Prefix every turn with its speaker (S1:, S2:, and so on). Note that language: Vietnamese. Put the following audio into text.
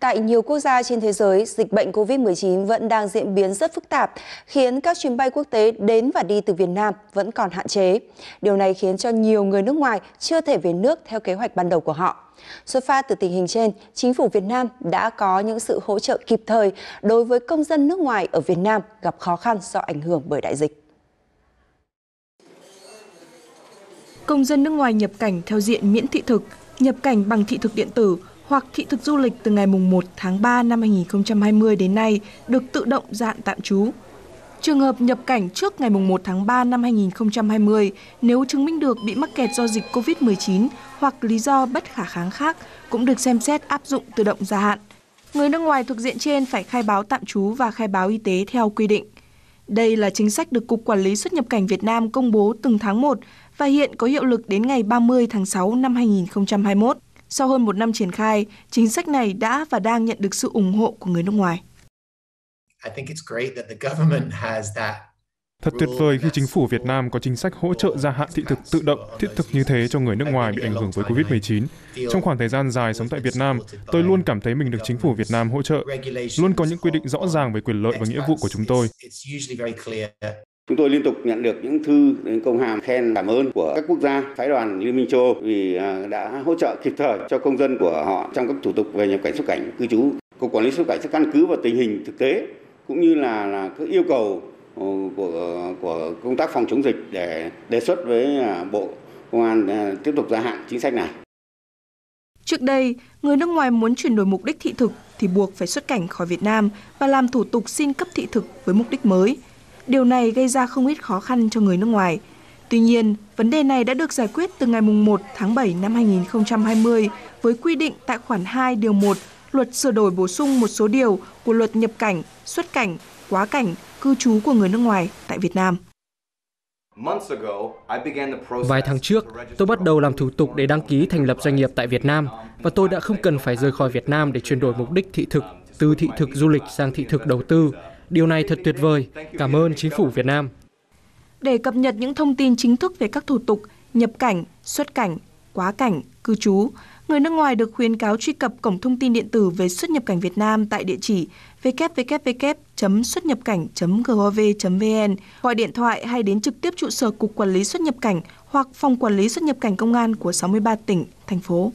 S1: Tại nhiều quốc gia trên thế giới, dịch bệnh COVID-19 vẫn đang diễn biến rất phức tạp, khiến các chuyến bay quốc tế đến và đi từ Việt Nam vẫn còn hạn chế. Điều này khiến cho nhiều người nước ngoài chưa thể về nước theo kế hoạch ban đầu của họ. Xuất phát từ tình hình trên, chính phủ Việt Nam đã có những sự hỗ trợ kịp thời đối với công dân nước ngoài ở Việt Nam gặp khó khăn do ảnh hưởng bởi đại dịch.
S2: Công dân nước ngoài nhập cảnh theo diện miễn thị thực, nhập cảnh bằng thị thực điện tử – hoặc thị thực du lịch từ ngày 1 tháng 3 năm 2020 đến nay được tự động dạn tạm trú. Trường hợp nhập cảnh trước ngày 1 tháng 3 năm 2020 nếu chứng minh được bị mắc kẹt do dịch COVID-19 hoặc lý do bất khả kháng khác cũng được xem xét áp dụng tự động gia hạn. Người nước ngoài thuộc diện trên phải khai báo tạm trú và khai báo y tế theo quy định. Đây là chính sách được Cục Quản lý xuất nhập cảnh Việt Nam công bố từng tháng 1 và hiện có hiệu lực đến ngày 30 tháng 6 năm 2021. Sau hơn một năm triển khai, chính sách này đã và đang nhận được sự ủng hộ của người nước ngoài.
S3: Thật tuyệt vời khi chính phủ Việt Nam có chính sách hỗ trợ gia hạn thị thực tự động, thiết thực như thế cho người nước ngoài bị ảnh hưởng với COVID-19. Trong khoảng thời gian dài sống tại Việt Nam, tôi luôn cảm thấy mình được chính phủ Việt Nam hỗ trợ, luôn có những quy định rõ ràng về quyền lợi và nghĩa vụ của chúng tôi. Chúng tôi liên tục nhận được những thư đến công hàm khen cảm ơn của các quốc gia phái đoàn Liên minh châu Âu vì à, đã hỗ trợ kịp thời cho công dân của họ trong các thủ tục về nhập cảnh xuất cảnh cư trú. Cục quản lý xuất cảnh sẽ căn cứ vào tình hình thực tế cũng như là, là các yêu cầu ờ, của của công tác phòng chống dịch để đề xuất với à, Bộ Công an à, tiếp tục gia hạn chính sách này.
S2: Trước đây, người nước ngoài muốn chuyển đổi mục đích thị thực thì buộc phải xuất cảnh khỏi Việt Nam và làm thủ tục xin cấp thị thực với mục đích mới – Điều này gây ra không ít khó khăn cho người nước ngoài. Tuy nhiên, vấn đề này đã được giải quyết từ ngày 1 tháng 7 năm 2020 với quy định tại khoản 2 điều 1 luật sửa đổi bổ sung một số điều của luật nhập cảnh, xuất cảnh, quá cảnh, cư trú của người nước ngoài tại Việt Nam. Vài tháng trước, tôi bắt đầu làm thủ tục để đăng ký thành lập doanh nghiệp tại Việt Nam và tôi đã không cần phải rời khỏi Việt Nam để chuyển đổi mục đích
S3: thị thực từ thị thực du lịch sang thị thực đầu tư Điều này thật tuyệt vời. Cảm ơn chính phủ Việt Nam.
S2: Để cập nhật những thông tin chính thức về các thủ tục nhập cảnh, xuất cảnh, quá cảnh, cư trú, người nước ngoài được khuyến cáo truy cập cổng thông tin điện tử về xuất nhập cảnh Việt Nam tại địa chỉ www.xuất-nhập-cảnh.gov.vn, gọi điện thoại hay đến trực tiếp trụ sở Cục Quản lý xuất nhập cảnh hoặc Phòng Quản lý xuất nhập cảnh Công an của 63 tỉnh, thành phố.